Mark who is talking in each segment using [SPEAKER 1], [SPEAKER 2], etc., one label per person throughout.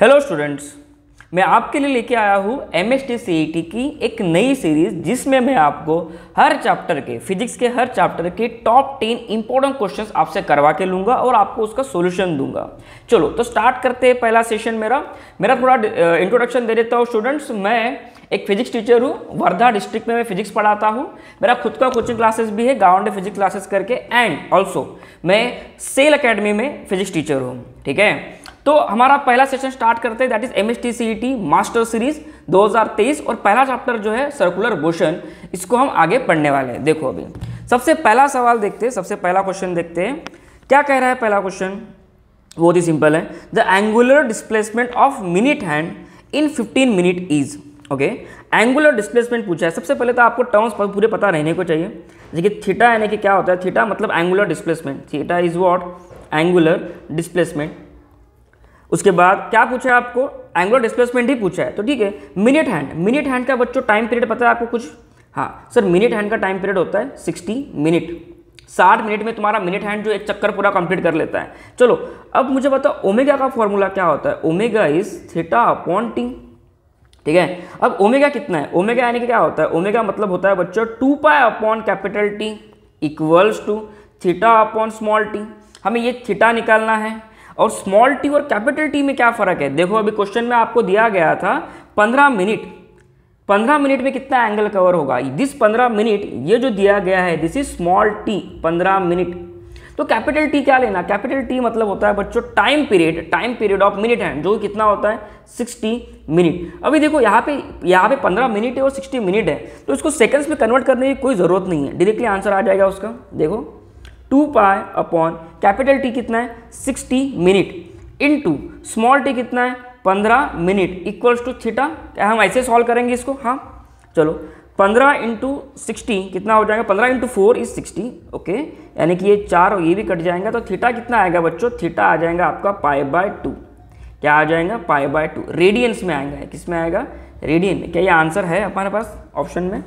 [SPEAKER 1] Hello students मैं आपके लिए लेके आया हूँ एम एस e की एक नई सीरीज जिसमें मैं आपको हर चैप्टर के फिजिक्स के हर चैप्टर के टॉप टेन इंपॉर्टेंट क्वेश्चंस आपसे करवा के लूँगा और आपको उसका सोल्यूशन दूंगा चलो तो स्टार्ट करते हैं पहला सेशन मेरा मेरा थोड़ा इंट्रोडक्शन दे देता हूँ स्टूडेंट्स मैं एक फिजिक्स टीचर हूँ वर्धा डिस्ट्रिक्ट में मैं फिजिक्स पढ़ाता हूँ मेरा खुद का कोचिंग क्लासेस भी है गावंडे फिजिक्स क्लासेस करके एंड ऑल्सो मैं सेल अकेडमी में फिजिक्स टीचर हूँ ठीक है तो हमारा पहला सेशन स्टार्ट करते हैं that is M S master series 2023 और पहला चैप्टर जो है सर्कुलर मोशन इसको हम आगे पढ़ने वाले हैं देखो अभी सबसे पहला सवाल देखते हैं सबसे पहला क्वेश्चन देखते हैं क्या कह रहा है पहला क्वेश्चन बहुत ही सिंपल है the angular displacement of minute hand in 15 minute is okay angular displacement पूछा है सबसे पहले तो आपको टर्म्स पूरे पता रहने को चाहिए देखिए थीटा यानी कि क्या होता है थीटा मतलब angular displacement theta is what angular displacement उसके बाद क्या पूछा है आपको एंगुलर डिस्प्लेसमेंट ही पूछा है तो ठीक है मिनट हैंड मिनट हैंड का बच्चों टाइम पीरियड पता है आपको कुछ हाँ सर मिनट हैंड का टाइम पीरियड होता है सिक्सटी मिनट साठ मिनट में तुम्हारा मिनट हैंड जो एक चक्कर पूरा कंप्लीट कर लेता है चलो अब मुझे बताओ ओमेगा का फॉर्मूला क्या होता है omega is theta upon T ठीक है अब ओमेगा कितना है ओमेगा यानी कि क्या होता है ओमेगा मतलब होता है बच्चों two pi upon capital T equals to theta upon small T हमें ये थीटा निकालना है और स्मॉल टी और कैपिटल टी में क्या फ़र्क है देखो अभी क्वेश्चन में आपको दिया गया था पंद्रह मिनट पंद्रह मिनट में कितना एंगल कवर होगा दिस पंद्रह मिनट ये जो दिया गया है दिस इज स्मॉल टी पंद्रह मिनट तो कैपिटल टी क्या लेना कैपिटल टी मतलब होता है बच्चों time period time period of minute है जो कितना होता है 60 मिनट अभी देखो यहाँ पे यहाँ पे 15 मिनट है और 60 मिनट है तो इसको सेकंड्स में कन्वर्ट करने की कोई ज़रूरत नहीं है डायरेक्टली आंसर आ जाएगा उसका देखो टू पाए अपॉन कैपिटल टी कितना है sixty minute to small T कितना है पंद्रह मिनट इक्वल्स टू थीटा क्या हम ऐसे सॉल्व करेंगे इसको हाँ चलो पंद्रह इंटू सिक्सटी कितना हो जाएगा पंद्रह into four is sixty okay यानी कि ये चार और ये भी कट जाएगा तो थीटा कितना आएगा बच्चों थीटा आ जाएगा आपका पाए बाय टू क्या आ जाएगा पाए बाय टू रेडियंस में आएगा किस में आएगा रेडियन क्या ये आंसर है हमारे पास ऑप्शन में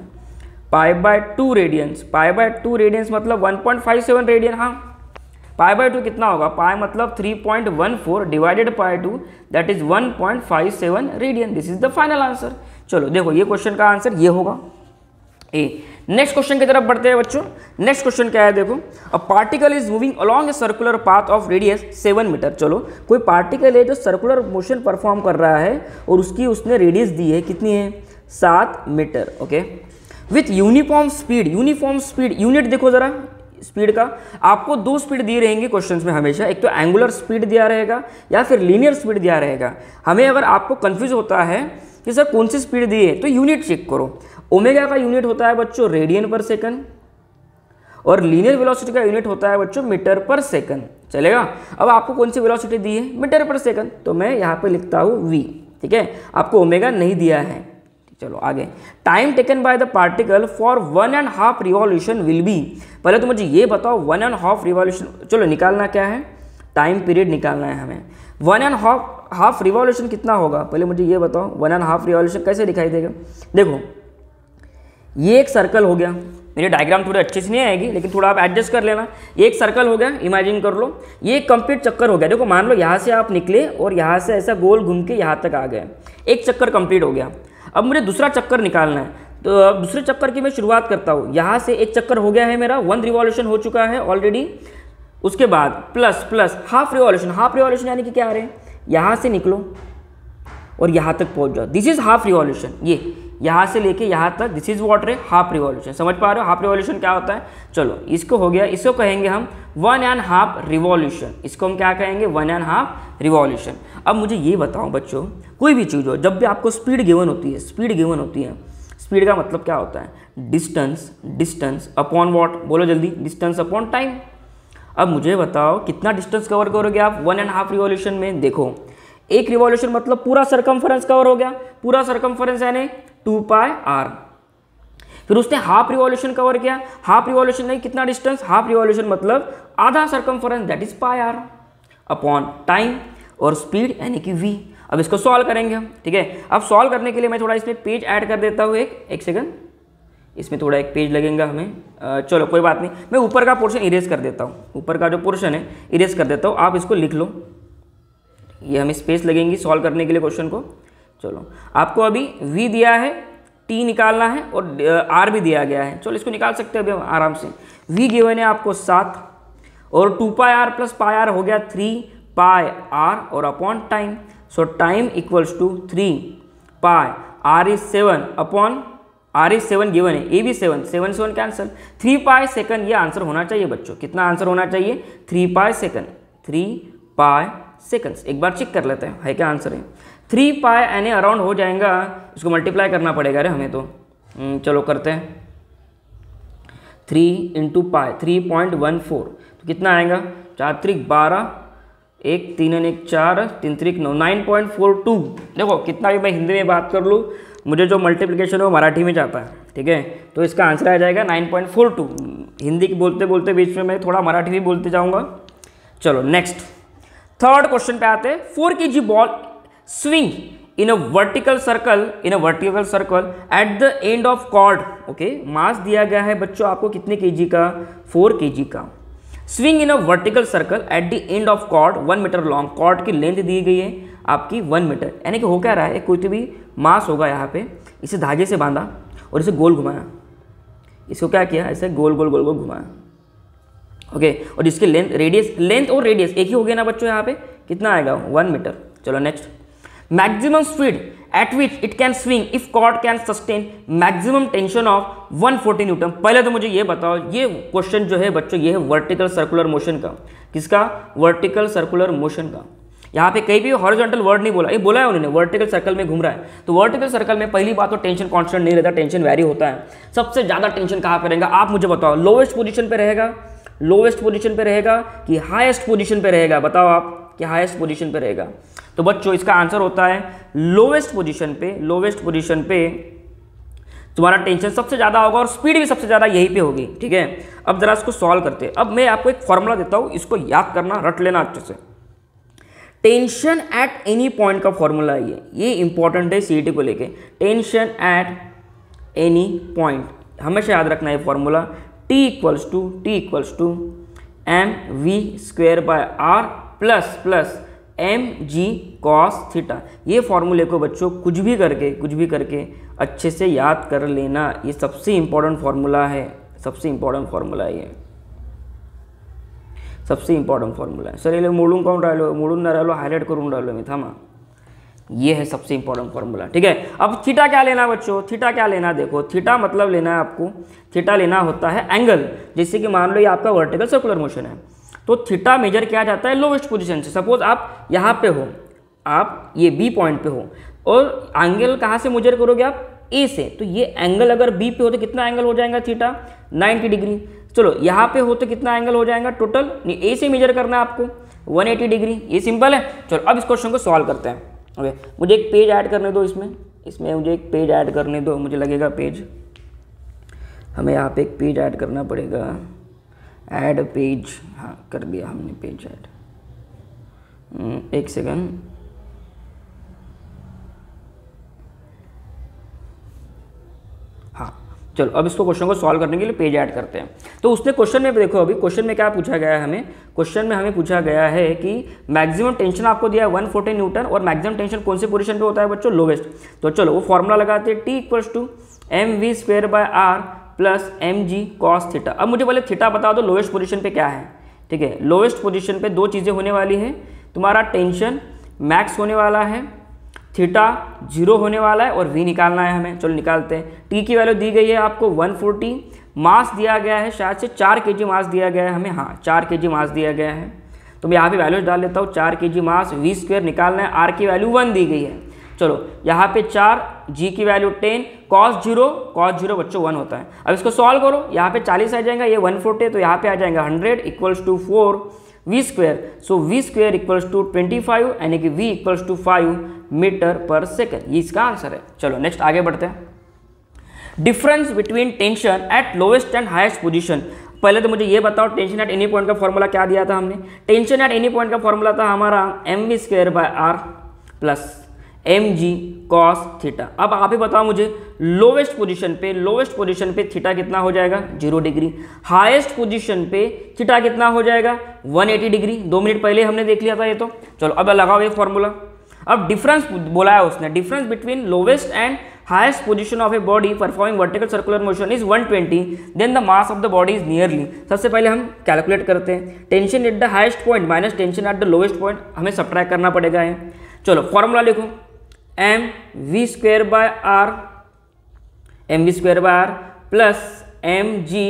[SPEAKER 1] pi by two radians pi by two radians मतलब 1.57 रेडियन हाँ पाई बाय टू कितना होगा पाई मतलब 3.14 divided pi two that is 1.57 radian this is the final answer चलो देखो ये क्वेश्चन का आंसर ये होगा ए नेक्स्ट क्वेश्चन की तरफ बढ़ते हैं बच्चों नेक्स्ट क्वेश्चन क्या है देखो a particle is moving along a circular path of radius seven meter चलो कोई पार्टिकल है जो सर्कुलर मोशन परफॉर्म कर रहा है और उसकी उसने रेडियस दी है कितनी है सात meter okay with uniform speed uniform speed unit देखो ज़रा स्पीड का आपको दो स्पीड दिए रहेंगे क्वेश्चन में हमेशा एक तो एंगुलर स्पीड दिया रहेगा या फिर लीनियर स्पीड दिया रहेगा हमें अगर आपको कन्फ्यूज़ होता है कि सर कौन सी स्पीड दी है तो यूनिट चेक करो ओमेगा का यूनिट होता है बच्चों रेडियन पर सेकंड और लीनियर वेलोसिटी का यूनिट होता है बच्चों मीटर पर सेकंड चलेगा अब आपको कौन सी वेलोसिटी दी है मीटर पर सेकंड तो मैं यहाँ पर लिखता हूँ वी ठीक है आपको ओमेगा नहीं दिया है चलो आगे time taken by the particle for one and half revolution will be पहले तो मुझे ये बताओ वन एंड हाफ रिवॉल्यूशन चलो निकालना क्या है टाइम पीरियड निकालना है हमें one and half half revolution कितना होगा पहले मुझे ये बताओ वन एंड हाफ रिवॉल्यूशन कैसे दिखाई देगा देखो ये एक सर्कल हो गया मेरे डायग्राम थोड़े अच्छे से नहीं आएगी लेकिन थोड़ा आप एडजस्ट कर लेना ये एक सर्कल हो गया इमेजिन कर लो ये एक कंप्लीट चक्कर हो गया देखो मान लो यहाँ से आप निकले और यहाँ से ऐसा गोल घूम के यहाँ तक आ गए एक चक्कर कंप्लीट हो गया अब मुझे दूसरा चक्कर निकालना है तो दूसरे चक्कर की मैं शुरुआत करता हूँ यहाँ से एक चक्कर हो गया है मेरा वन रिवॉल्यूशन हो चुका है ऑलरेडी उसके बाद plus plus half revolution half revolution यानी कि क्या आ रहे हैं यहाँ से निकलो और यहाँ तक पहुँच जाओ दिस इज़ हाफ रिवॉल्यूशन ये यहाँ से लेके यहाँ तक दिस इज वॉट रे हाफ रिवॉल्यूशन समझ पा रहे हो हाफ रिवॉल्यूशन क्या होता है चलो इसको हो गया इसको कहेंगे हम वन एंड हाफ रिवॉल्यूशन इसको हम क्या कहेंगे वन एंड हाफ रिवॉल्यूशन अब मुझे ये बताओ बच्चों कोई भी चीज़ हो जब भी आपको स्पीड गिवन होती है स्पीड गिवन होती है स्पीड का मतलब क्या होता है डिस्टेंस डिस्टेंस अपॉन वॉट बोलो जल्दी डिस्टेंस अपॉन टाइम अब मुझे बताओ कितना डिस्टेंस कवर करोगे आप वन एंड हाफ रिवॉल्यूशन में देखो एक रिवॉल्यूशन मतलब पूरा सरकमफरेंस कवर हो गया पूरा सरकम यानी टू पाई आर फिर उसने हाफ रिवॉल्यूशन कवर किया हाफ रिवॉल्यूशन नहीं कितना डिस्टेंस हाफ रिवॉल्यूशन मतलब आधा circumference that is pi R upon time और स्पीड यानी कि वी अब इसको सॉल्व करेंगे हम ठीक है अब सॉल्व करने के लिए मैं थोड़ा इसमें पेज ऐड कर देता हूँ एक एक सेकंड इसमें थोड़ा एक पेज लगेगा हमें चलो कोई बात नहीं मैं ऊपर का पोर्शन इरेज कर देता हूँ ऊपर का जो पोर्शन है इरेज कर देता हूँ आप इसको लिख लो ये हमें स्पेस लगेंगी सॉल्व करने के लिए क्वेश्चन को चलो आपको अभी V दिया है T निकालना है और R भी दिया गया है चलो इसको निकाल सकते हैं अभी हम आराम से V गिवन है आपको सात और two pi R plus pi R हो गया थ्री पाई आर और upon time so time equals to three pi R is seven upon R is seven given है ए भी सेवन सेवन सेवन का आंसर थ्री पाई सेकंड ये answer होना चाहिए बच्चों कितना आंसर होना चाहिए three pi second three pi seconds एक बार चेक कर लेते हैं है क्या आंसर है थ्री पाए एन अराउंड हो जाएगा इसको मल्टीप्लाई करना पड़ेगा अरे हमें तो हम्म, चलो करते हैं three into pi three point one four तो कितना आएगा चार त्रिक बारह एक तीन एन एक चार तीन त्रिक नौ नाइन पॉइंट फोर टू देखो कितना भी मैं हिंदी में बात कर लूँ मुझे जो मल्टीप्लिकेशन है वो मराठी में जाता है ठीक है तो इसका आंसर आ जाएगा nine point four two Hindi की बोलते बोलते बीच में मैं थोड़ा मराठी भी बोलते जाऊँगा चलो नेक्स्ट थर्ड क्वेश्चन पे आते हैं four K G ball swing in a vertical circle in a vertical circle at the end of cord okay mass दिया गया है बच्चों आपको कितने के जी का फोर के जी का swing in a vertical circle at the end of cord one meter long cord की लेंथ दी गई है आपकी वन मीटर यानी कि हो क्या रहा है कोई तो भी मास होगा यहाँ पे इसे धागे से बांधा और इसे गोल घुमाया इसको क्या किया ऐसे गोल गोल गोल गोल घुमाया ओके और इसकी लेंथ रेडियस लेंथ और रेडियस एक ही हो गया ना बच्चों यहाँ पे कितना आएगा वन मीटर चलो next maximum speed at which it can swing if cord can sustain maximum tension of 140 newton पहले तो मुझे ये बताओ ये क्वेश्चन जो है बच्चों ये है वर्टिकल सर्कुलर मोशन का किसका वर्टिकल सर्कुलर मोशन का यहाँ पे कहीं भी हॉरिजॉन्टल वर्ड नहीं बोला ये बोला है उन्होंने वर्टिकल सर्कल में घूम रहा है तो वर्टिकल सर्कल में पहली बात तो टेंशन कॉन्स्टेंट नहीं रहता टेंशन वैरी होता है सबसे ज़्यादा टेंशन कहाँ पर रहेगा आप मुझे बताओ लोवेस्ट पोजिशन पे रहेगा लोवेस्ट पोजिशन पे रहेगा कि हाएस्ट पोजिशन पे रहेगा बताओ आप कि हाईएस्ट पोजिशन पे रहेगा तो बच्चों इसका आंसर होता है लोवेस्ट पोजीशन पे लोवेस्ट पोजीशन पे तुम्हारा टेंशन सबसे ज़्यादा होगा और स्पीड भी सबसे ज़्यादा यहीं पे होगी ठीक है अब ज़रा इसको सॉल्व करते हैं अब मैं आपको एक फॉर्मूला देता हूँ इसको याद करना रट लेना अच्छे से टेंशन एट एनी पॉइंट का फॉर्मूला है ये ये इंपॉर्टेंट है सी को लेके टेंशन एट एनी पॉइंट हमेशा याद रखना है formula T equals to T equals to M V square by R plus plus M G cos theta ये फॉर्मूले को बच्चों कुछ भी करके कुछ भी करके अच्छे से याद कर लेना ये सबसे इम्पोर्टेंट फार्मूला है सबसे इम्पोर्टेंट फार्मूला ये सबसे इंपॉर्टेंट फार्मूला है सर ये मोडून कौन डालो मोडून ना डालो हाईलाइट करून डालो मैं थामा ये है सबसे इंपॉर्टेंट फार्मूला ठीक है अब थीटा क्या लेना बच्चों थीटा क्या लेना देखो थीटा मतलब लेना है आपको थीटा लेना होता है एंगल जैसे कि मान लो ये आपका वर्टिकल सर्कुलर मोशन है तो थीटा मेजर किया जाता है लोवेस्ट पोजिशन से सपोज आप यहाँ पे हो आप ये बी पॉइंट पे हो और एंगल कहाँ से मेजर करोगे आप ए से तो ये एंगल अगर बी पे हो तो कितना एंगल हो जाएगा थीटा 90 डिग्री चलो यहाँ पे हो तो कितना एंगल हो जाएगा टोटल ए से मेजर करना है आपको 180 डिग्री ये सिंपल है चलो अब इस क्वेश्चन को सॉल्व करते हैं ओके मुझे एक पेज ऐड करने दो इसमें इसमें मुझे एक पेज ऐड करने दो मुझे लगेगा पेज हमें यहाँ पे एक पेज ऐड करना पड़ेगा ऐड पेज हाँ कर दिया हमने पेज ऐड हम्म, एक सेकंड हाँ, चलो अब इसको क्वेश्चन को सॉल्व करने के लिए पेज ऐड करते हैं तो उसने क्वेश्चन में देखो अभी क्वेश्चन में क्या पूछा गया है हमें क्वेश्चन में हमें पूछा गया है कि मैक्सिमम टेंशन आपको दिया है वन फोर्टी न्यूटन और मैक्सिमम टेंशन कौन से पोजीशन पे होता है बच्चों लोवेस्ट तो चलो वो फॉर्मूला लगाते हैं T equals to M V square by R plus M G cos theta अब मुझे पहले थीटा बता दो लोएस्ट पोजिशन पर क्या है ठीक है लोएस्ट पोजिशन पर दो चीज़ें होने वाली है तुम्हारा टेंशन मैक्स होने वाला है थीटा जीरो होने वाला है और वी निकालना है हमें चलो निकालते हैं टी की वैल्यू दी गई है आपको 140 मास दिया गया है शायद से चार के जी मास दिया गया है हमें हाँ चार के जी मास दिया गया है तो मैं यहाँ पे वैल्यूज डाल लेता हूँ चार के जी मास वी स्क्वेयर निकालना है आर की वैल्यू वन दी गई है चलो यहाँ पे चार जी की value ten cos zero cos zero बच्चों वन होता है अब इसको सॉल्व करो यहाँ पे चालीस आ जाएगा ये वन फोर्टी तो यहाँ पे आ जाएगा hundred equals to four V square so V square equals to twenty five यानी कि V equals to five meter पर सेकेंड ये इसका आंसर है चलो नेक्स्ट आगे बढ़ते हैं difference between tension at lowest and highest position पहले तो मुझे ये बताओ टेंशन एट एनी पॉइंट का फॉर्मूला क्या दिया था हमने टेंशन एट एनी पॉइंट का फॉर्मूला था हमारा M V square by R plus M G cos theta अब आप ही बताओ मुझे लोवेस्ट पोजीशन पे लोवेस्ट पोजीशन पे थीटा कितना हो जाएगा जीरो डिग्री हाईएस्ट पोजीशन पे थीटा कितना हो जाएगा 180 डिग्री दो मिनट पहले हमने देख लिया था ये तो चलो अब लगाओ ये फॉर्मूला अब डिफरेंस बोला है उसने difference between lowest and position of a body performing vertical circular motion is one twenty then the mass of the body is nearly सबसे पहले हम कैलकुलेट करते हैं tension at the highest point minus tension at the lowest point हमें subtract करना पड़ेगा है चलो फॉर्मूला लिखो M V square by R M V square by R plus M G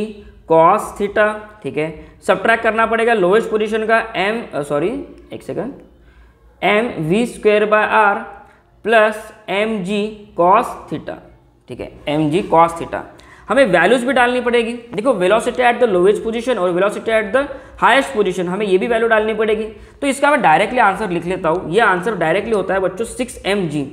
[SPEAKER 1] cos theta ठीक है सब ट्रैक करना पड़ेगा लोवेस्ट पोजिशन का एम सॉरी एक second M V square by R plus M G cos theta ठीक है M G cos theta हमें वैल्यूज भी डालनी पड़ेगी देखो velocity at the lowest position और velocity at the highest position हमें ये भी वैल्यू डालनी पड़ेगी तो इसका मैं डायरेक्टली आंसर लिख लेता हूँ ये आंसर डायरेक्टली होता है बच्चों सिक्स एम जी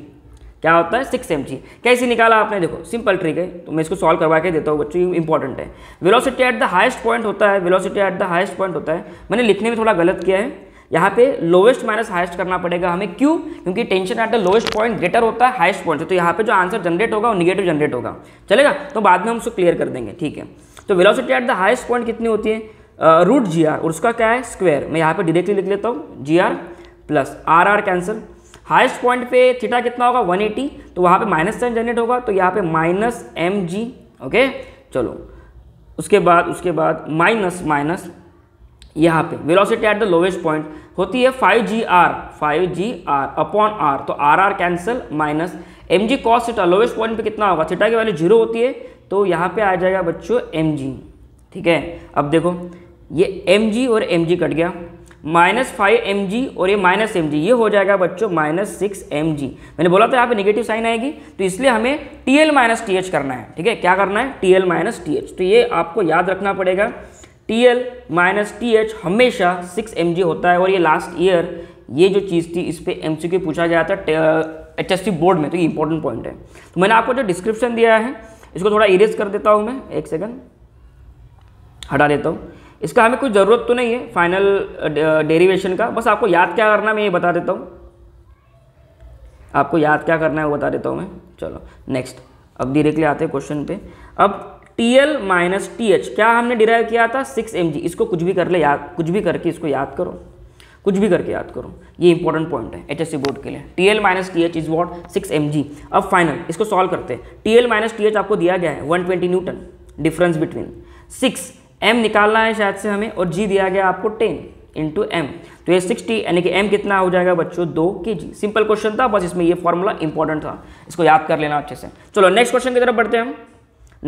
[SPEAKER 1] क्या होता है सिक्स एम कैसे निकाला आपने देखो सिंपल ट्रिक है तो मैं इसको सॉल्व करवा के देता हूँ बच्चों इंपॉर्टेंट है velocity at the highest point होता है velocity at the highest point होता है मैंने लिखने में थोड़ा गलत किया है यहाँ पे लोवेस्ट माइनस हाइस्ट करना पड़ेगा हमें क्यों क्योंकि tension at the lowest point greater होता है हाइस्ट पॉइंट तो यहाँ पे जो आंसर जनरेट होगा वो निगेटिव जनरेट होगा चलेगा तो बाद में हम उसको क्लियर कर देंगे ठीक है तो velocity at the highest point कितनी होती है रूट जी आर उसका क्या है स्क्वायर मैं यहाँ पे डिरेक्टली लिख लेता हूँ G R plus R R cancel highest point पे थीटा कितना होगा 180 तो वहाँ पे माइनस साइन जनरेट होगा तो यहाँ पे माइनस एम जी ओके चलो उसके बाद उसके बाद माइनस माइनस यहाँ पे velocity at the lowest point होती है five G R five G R upon R तो R R cancel minus M G cos theta lowest point पे कितना होगा थीटा की वैल्यू जीरो होती है तो यहाँ पे आ जाएगा बच्चों एम जी ठीक है अब देखो ये एम जी और एम जी कट गया माइनस फाइव एम जी और ये माइनस एम जी ये हो जाएगा बच्चों माइनस सिक्स एम जी मैंने बोला था यहाँ पे निगेटिव साइन आएगी तो इसलिए हमें T L minus T H करना है ठीक है क्या करना है T L minus T H तो ये आपको याद रखना पड़ेगा T L minus T H हमेशा सिक्स एम जी होता है और ये लास्ट ईयर ये जो चीज़ थी इस पर एम सी क्यू पूछा गया था एच एस सी बोर्ड में तो ये इंपॉर्टेंट पॉइंट है तो मैंने आपको जो डिस्क्रिप्शन दिया है इसको थोड़ा इरेज कर देता हूँ मैं एक सेकंड हटा देता हूँ इसका हमें कोई ज़रूरत तो नहीं है फाइनल डेरिवेशन का बस आपको याद क्या करना मैं ये बता देता हूँ आपको याद क्या करना है वो बता देता हूँ मैं चलो नेक्स्ट अब डायरेक्टली आते हैं क्वेश्चन पे अब T L minus T H क्या हमने डिराइव किया था सिक्स एम जी इसको कुछ भी कर ले याद कुछ भी करके इसको याद करो कुछ भी करके याद करो ये इंपॉर्टेंट पॉइंट है एच बोर्ड के लिए T L minus T H is what six M G अब फाइनल इसको सॉल्व करते हैं T L minus T H आपको दिया गया है one twenty newton difference between six M निकालना है शायद से हमें और जी दिया गया आपको टेन इंटू एम तो ये सिक्सटी यानी कि एम कितना हो जाएगा बच्चों दो के जी सिंपल क्वेश्चन था बस इसमें ये फॉर्मूला इंपॉर्टेंट था इसको याद कर लेना अच्छे से चलो नेक्स्ट क्वेश्चन की तरफ बढ़ते हैं हम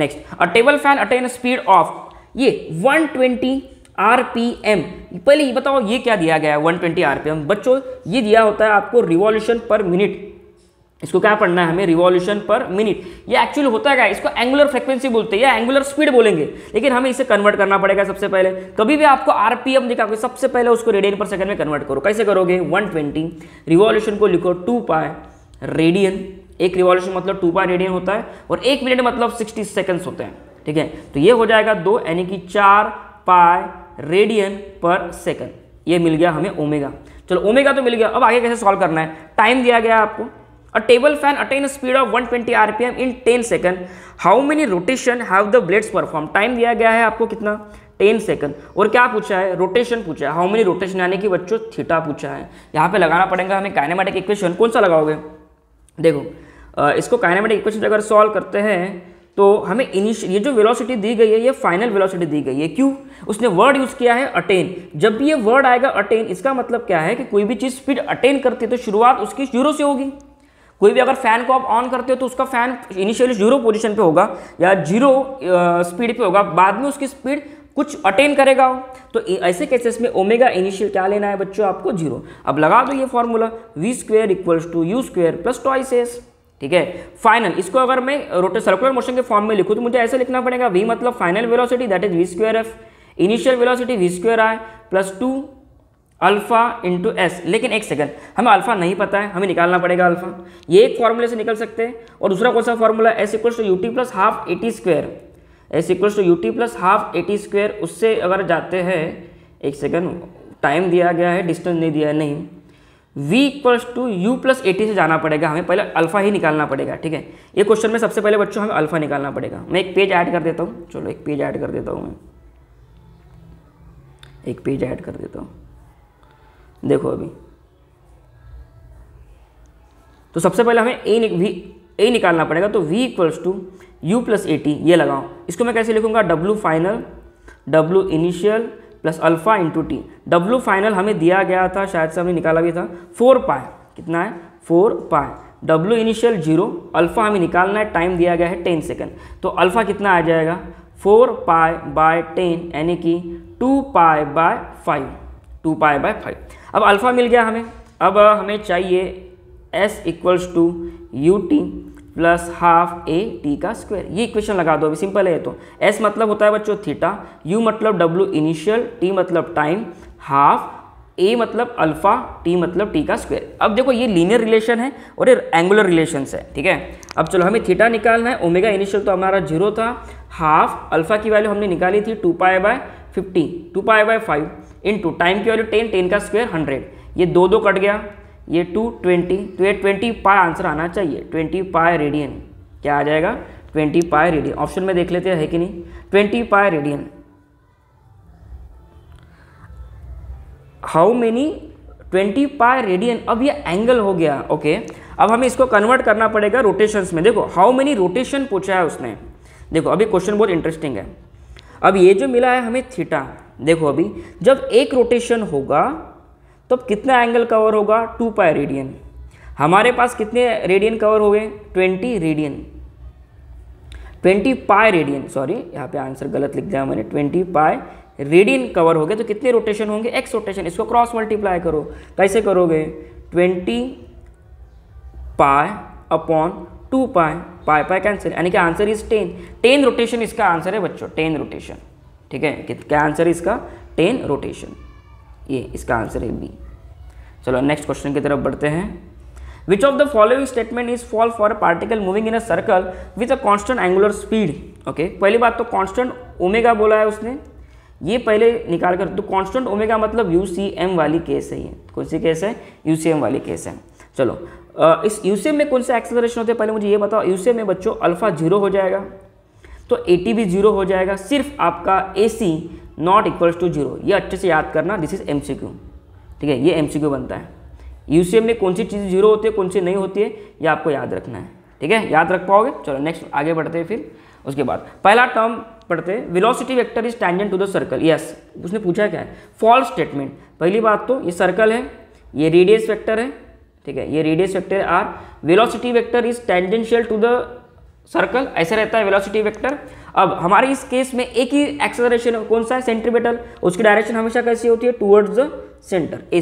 [SPEAKER 1] next a table fan attain speed of ये 120 एम पहले ये बताओ ये क्या दिया गया है पी एम बच्चों ये दिया होता है आपको रिवॉल्यूशन पर मिनट इसको क्या पढ़ना है हमें रिवॉल्यूशन पर मिनट ये एक्चुअल होता है इसको एंगुलर फ्रीक्वेंसी बोलते हैं या एंगुलर स्पीड बोलेंगे लेकिन हमें इसे कन्वर्ट करना पड़ेगा सबसे पहले कभी भी आपको आरपीएम देखा कोई सबसे पहले उसको रेडियन पर सेकंड में कन्वर्ट करो कैसे करोगे 120 रिवॉल्यूशन को लिखो टू पाए रेडियन एक रिवॉल्यूशन मतलब टू पाए रेडियन होता है और एक मिनट मतलब सिक्सटी सेकेंड्स होते हैं ठीक है तो ये हो जाएगा दो यानी कि चार पाए रेडियन पर सेकेंड ये मिल गया हमें ओमेगा चलो ओमेगा तो मिल गया अब आगे कैसे सॉल्व करना है टाइम दिया गया आपको A table fan attain a speed of 120 rpm in 10 second how many rotation have the blades perform time दिया गया है आपको कितना 10 सेकंड और क्या पूछा है रोटेशन पूछा है हाउ many रोटेशन यानी कि बच्चों थीटा पूछा है यहाँ पे लगाना पड़ेगा हमें काइनेमेटिक इक्वेशन कौन सा लगाओगे देखो इसको काइनेमेटिक इक्वेशन अगर सॉल्व करते हैं तो हमें इनिश ये जो वेलोसिटी दी गई है ये फाइनल वेलोसिटी दी गई है क्यों उसने वर्ड यूज़ किया है अटेन जब भी ये वर्ड आएगा अटेन इसका मतलब क्या है कि कोई भी चीज़ स्पीड अटेन करती है तो शुरुआत उसकी जीरो से होगी कोई भी अगर फैन को आप ऑन करते हो तो उसका फैन इनिशियली जीरो पोजीशन पे होगा या जीरो स्पीड पे होगा बाद में उसकी स्पीड कुछ अटेन करेगा तो ऐसे केसेस में ओमेगा इनिशियल क्या लेना है बच्चों आपको जीरो अब लगा दो ये formula V square equals to U square plus twice S ठीक है फाइनल इसको अगर मैं रोटे सर्कुलर मोशन के फॉर्म में लिखूँ तो मुझे ऐसे लिखना पड़ेगा वी मतलब final velocity that is V square F initial velocity V square I plus two alpha into S लेकिन एक सेकंड हमें अल्फ़ा नहीं पता है हमें निकालना पड़ेगा अल्फ़ा ये एक फार्मूले से निकल सकते हैं और दूसरा कौन सा formula S equals to U T plus half A T square S equals to U T plus half A T square उससे अगर जाते हैं एक सेकंड टाइम दिया गया है डिस्टेंस नहीं दिया है नहीं V equals to U plus A T से जाना पड़ेगा हमें पहले अल्फ़ा ही निकालना पड़ेगा ठीक है ये क्वेश्चन में सबसे पहले बच्चों हमें अल्फ़ा निकालना पड़ेगा मैं एक पेज ऐड कर देता हूँ चलो एक पेज ऐड कर देता हूँ मैं एक पेज ऐड कर देता हूँ देखो अभी तो सबसे पहले हमें ए वी ए निकालना पड़ेगा तो v equals to U plus A T ये लगाओ इसको मैं कैसे लिखूंगा w final w initial plus alpha into T W final हमें दिया गया था शायद से हमने निकाला भी था फोर पाए कितना है four pi W initial zero alpha हमें निकालना है टाइम दिया गया है टेन सेकेंड तो अल्फा कितना आ जाएगा फोर पाए बाय टेन यानी कि two pi by five two pi by five अब अल्फ़ा मिल गया हमें अब हमें चाहिए S equals to U T plus half A T का स्क्वायर ये इक्वेशन लगा दो अभी सिंपल है तो एस मतलब होता है बच्चों थीटा यू मतलब डब्ल्यू इनिशियल टी मतलब टाइम हाफ ए मतलब अल्फा टी मतलब टी का स्क्वायर अब देखो ये लीनियर रिलेशन है और ये एंगुलर रिलेशन है ठीक है अब चलो हमें थीटा निकालना है ओमेगा इनिशियल तो हमारा जीरो था हाफ अल्फा की वैल्यू हमने निकाली थी two pi by fifty two pi by five into time की वैल्यू टेन टेन का स्क्वायर हंड्रेड ये दो दो कट गया ये टू ट्वेंटी तो ये ट्वेंटी पाए आंसर आना चाहिए ट्वेंटी पाए रेडियन क्या आ जाएगा ट्वेंटी पाए रेडियन ऑप्शन में देख लेते हैं है कि नहीं twenty pi radian how many twenty pi radian अब ये एंगल हो गया ओके okay. अब हमें इसको कन्वर्ट करना पड़ेगा रोटेशंस में देखो हाउ मेनी रोटेशन पूछा है उसने देखो अभी क्वेश्चन बहुत इंटरेस्टिंग है अब ये जो मिला है हमें थीटा देखो अभी जब एक रोटेशन होगा तो अब कितना एंगल कवर होगा टू पाई रेडियन हमारे पास कितने रेडियन कवर हो गए twenty radian twenty pi radian sorry यहाँ पे आंसर गलत लिख दिया मैंने ट्वेंटी पाई रेडियन कवर हो गए तो कितने रोटेशन होंगे एक्स रोटेशन इसको क्रॉस मल्टीप्लाई करो कैसे करोगे twenty pi upon two pi pi pi cancel यानी कि answer is ten ten rotation इसका आंसर है बच्चों टेन रोटेशन ठीक है क्या आंसर है इसका टेन रोटेशन ये इसका आंसर है बी चलो नेक्स्ट क्वेश्चन की तरफ बढ़ते हैं which of the following statement is false for a particle moving in a circle with a constant angular speed okay पहली बात तो कॉन्स्टेंट ओमेगा बोला है उसने ये पहले निकाल कर तो कॉन्स्टेंट ओमेगा मतलब यू सी एम वाली केस है ये कौन सी केस है यू सी एम वाली केस है चलो इस यूसीएम में कौन से एक्सेलरेशन होते हैं पहले मुझे ये बताओ यूसीएम में बच्चों अल्फा जीरो हो जाएगा तो ए टी भी जीरो हो जाएगा सिर्फ आपका a c not equals to zero ये अच्छे से याद करना this is M C Q ठीक है ये एम सी क्यू बनता है यू में कौन सी चीज़ जीरो होती है कौन सी नहीं होती है ये आपको याद रखना है ठीक है याद रख पाओगे चलो नेक्स्ट आगे बढ़ते हैं फिर उसके बाद पहला टर्म पढ़ते हैं velocity vector is tangent to the circle yes उसने पूछा क्या है फॉल्स स्टेटमेंट पहली बात तो ये सर्कल है ये रेडियस वेक्टर है ठीक है ये radius vector or velocity vector is tangential to the circle ऐसे रहता है वेलोसिटी वेक्टर अब हमारे इस केस में एक ही एक्सेलरेशन कौन सा है सेंट्रीपेटल उसकी डायरेक्शन हमेशा कैसी होती है टूवर्ड्स द सेंटर ए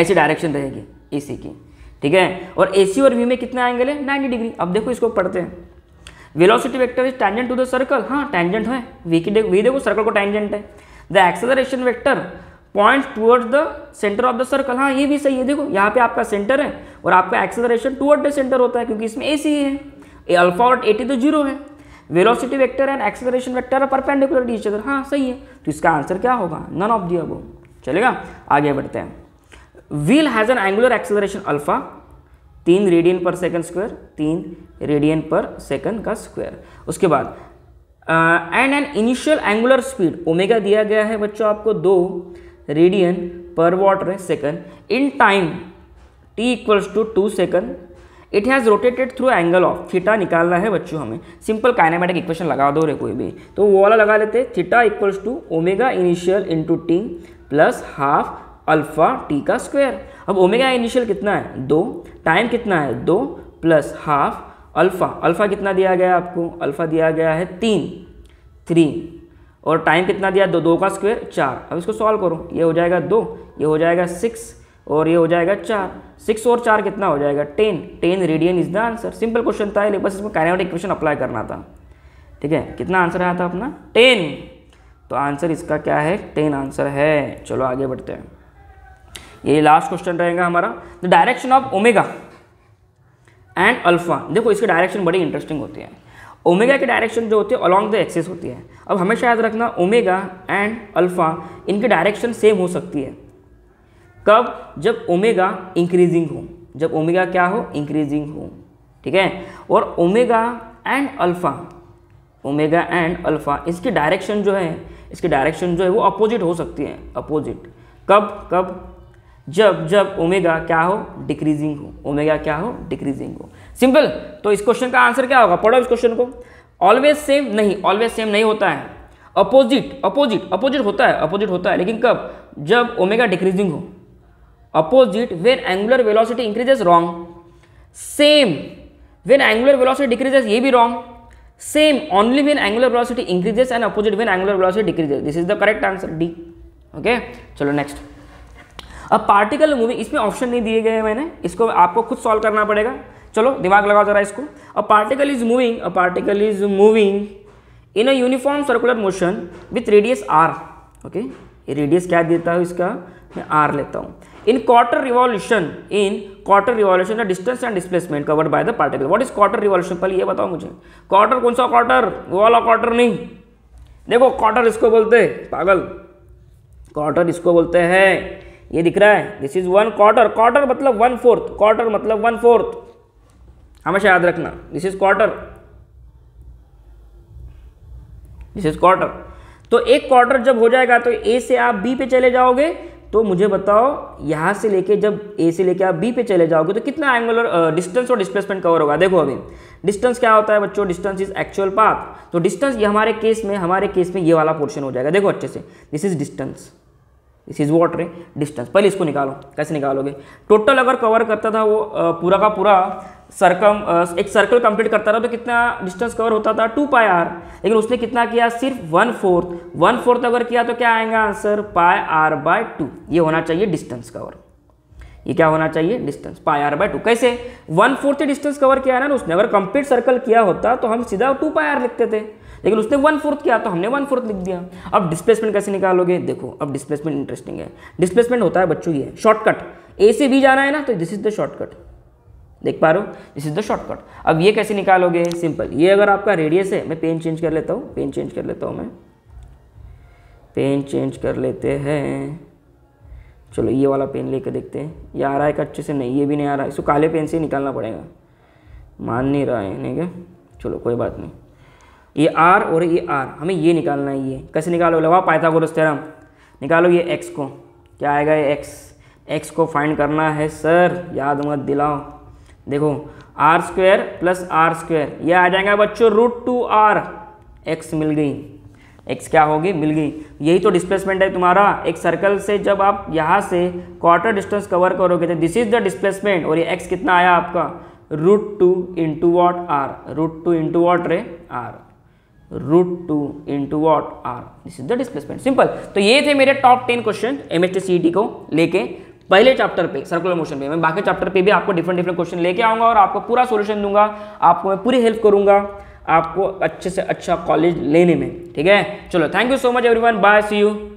[SPEAKER 1] ऐसी डायरेक्शन रहेगी ए की ठीक है और ए और वी में कितना एंगल है नाइन्टी डिग्री अब देखो इसको पढ़ते हैं velocity vector is tangent to the circle हाँ टैंजेंट है वी की वी देखो सर्कल को टेंजेंट है the acceleration vector point towards the centre of the circle हाँ ये भी सही है देखो यहाँ पे आपका सेंटर है और आपका एक्सेलरेशन टूवर्ड द सेंटर होता है क्योंकि इसमें ए सी है ए अल्फा और एटी तो जीरो है velocity vector and acceleration vector और परपेंडिकुलर डी अदर हाँ सही है तो इसका आंसर क्या होगा नन ऑफ दी अबो चलेगा आगे बढ़ते हैं wheel has an angular acceleration alpha तीन रेडियन पर सेकंड स्क्वायर तीन रेडियन पर सेकंड का स्क्वायर उसके बाद and an initial angular speed omega दिया गया है बच्चों आपको दो रेडियन पर वाटर second in time t equals to two second it has rotated through angle of theta निकालना है बच्चों हमें सिंपल काइनामेटिक इक्वेशन लगा दो रे कोई भी तो वो वाला लगा लेते theta equals to omega initial into t plus half alpha t का स्क्वायर अब ओमेगा इनिशियल कितना है दो टाइम कितना है दो प्लस हाफ अल्फ़ा अल्फ़ा कितना दिया गया आपको अल्फ़ा दिया गया है तीन थ्री और टाइम कितना दिया दो दो का स्क्वायर चार अब इसको सॉल्व करो ये हो जाएगा दो ये हो जाएगा सिक्स और ये हो जाएगा चार सिक्स और चार कितना हो जाएगा ten ten radian is the answer simple question था लेकिन बस इसमें काइनेटिक क्वेश्चन अप्लाई करना था ठीक है कितना आंसर आया था अपना टेन तो आंसर इसका क्या है टेन आंसर है चलो आगे बढ़ते हैं ये लास्ट क्वेश्चन रहेगा हमारा the direction of omega and alpha देखो इसकी डायरेक्शन बड़ी इंटरेस्टिंग होती है ओमेगा की डायरेक्शन जो होती है अलॉन्ग द एक्सेस होती है अब हमेशा याद रखना ओमेगा एंड अल्फा इनकी डायरेक्शन सेम हो सकती है कब जब ओमेगा इंक्रीजिंग हो जब ओमेगा क्या हो इंक्रीजिंग हो ठीक है और omega and alpha omega and alpha इसकी डायरेक्शन जो है इसकी डायरेक्शन जो है वो अपोजिट हो सकती है अपोजिट कब कब जब जब ओमेगा क्या हो डिक्रीजिंग हो ओमेगा क्या हो डिक्रीजिंग हो सिंपल तो इस क्वेश्चन का आंसर क्या होगा पढ़ो इस क्वेश्चन को ऑलवेज सेम नहीं ऑलवेज सेम नहीं होता है अपोजिट अपोजिट अपोजिट होता है अपोजिट होता है लेकिन कब जब ओमेगा डिक्रीजिंग हो opposite when angular velocity increases wrong same when angular velocity decreases ये भी wrong same only when angular velocity increases and opposite when angular velocity decreases this is the correct answer D okay चलो next अब particle moving इसमें option नहीं दिए गए मैंने इसको आपको खुद सॉल्व करना पड़ेगा चलो दिमाग लगाओ जरा इसको a particle is moving a particle is moving in a uniform circular motion with radius R okay radius क्या देता हूँ इसका मैं आर लेता हूँ in quarter revolution in quarter revolution distance and displacement covered by the particle what is quarter revolution पहले ये बताओ मुझे क्वार्टर कौन सा क्वार्टर वो वाला क्वार्टर नहीं देखो क्वार्टर इसको बोलते हैं पागल क्वार्टर इसको बोलते हैं ये दिख रहा है this is one quarter quarter मतलब वन फोर्थ क्वार्टर मतलब वन फोर्थ हमेशा याद रखना this is quarter this is quarter तो एक क्वार्टर जब हो जाएगा तो ए से आप बी पे चले जाओगे तो मुझे बताओ यहाँ से लेके जब ए से लेके आप बी पे चले जाओगे तो कितना एंगुलर डिस्टेंस और डिस्प्लेसमेंट कवर होगा देखो अभी डिस्टेंस क्या होता है बच्चों डिस्टेंस इज एक्चुअल पाथ तो डिस्टेंस ये हमारे केस में हमारे केस में ये वाला पोर्शन हो जाएगा देखो अच्छे से this is distance this is वॉटर डिस्टेंस पहले इसको निकालो कैसे निकालोगे टोटल अगर कवर करता था वो पूरा का पूरा सर्कम एक सर्कल कंप्लीट करता था तो कितना डिस्टेंस कवर होता था टू पाई आर लेकिन उसने कितना किया सिर्फ वन फोर्थ वन फोर्थ अगर किया तो क्या आएगा answer pi R by two ये होना चाहिए डिस्टेंस कवर ये क्या होना चाहिए distance pi R by two कैसे वन फोर्थ डिस्टेंस कवर किया है ना तो उसने अगर कंप्लीट सर्कल किया होता तो हम सीधा टू पाई आर लिखते थे लेकिन उसने वन फोर्थ किया तो हमने वन फोर्थ लिख दिया अब डिस्प्लेसमेंट कैसे निकालोगे देखो अब डिस्प्लेसमेंट इंटरेस्टिंग है डिस्प्लेसमेंट होता है बच्चों ये शॉर्टकट ए से बी जाना है ना तो दिस इज द शॉर्टकट देख पा रहे हो दिस इज द शॉर्टकट अब ये कैसे निकालोगे सिंपल ये अगर आपका रेडियस है मैं पेन चेंज कर लेता हूँ पेन चेंज कर लेता हूँ मैं पेन चेंज कर लेते हैं चलो ये वाला पेन लेके देखते हैं ये आ रहा है अच्छे से नहीं ये भी नहीं आ रहा है इसको काले पेन से ही निकालना पड़ेगा मान नहीं रहा है नहीं क्या चलो कोई बात नहीं ये आर और ये आर हमें ये निकालना है ये कैसे निकालो लगाओ पाइथागोरस थ्योरम निकालो ये एक्स को क्या आएगा ये एक्स एक्स को फाइंड करना है सर याद मत दिलाओ देखो R square plus R square यह आ जाएगा बच्चों रूट टू आर एक्स मिल गई एक्स क्या होगी मिल गई यही तो डिस्प्लेसमेंट है तुम्हारा एक सर्कल से जब आप यहाँ से क्वार्टर डिस्टेंस कवर करोगे तो दिस इज द डिस्प्लेसमेंट और ये एक्स कितना आया आपका root two into what R root two into what रे R root two into what R this is the displacement simple तो ये थे मेरे top ten question M S T को लेके पहले चैप्टर पे सर्कुलर मोशन पे मैं बाकी चैप्टर पे भी आपको डिफरेंट डिफरेंट क्वेश्चन लेके आऊंगा और आपको पूरा सोल्यूशन दूंगा आपको मैं पूरी हेल्प करूंगा आपको अच्छे से अच्छा कॉलेज लेने में ठीक है चलो thank you so much everyone bye see you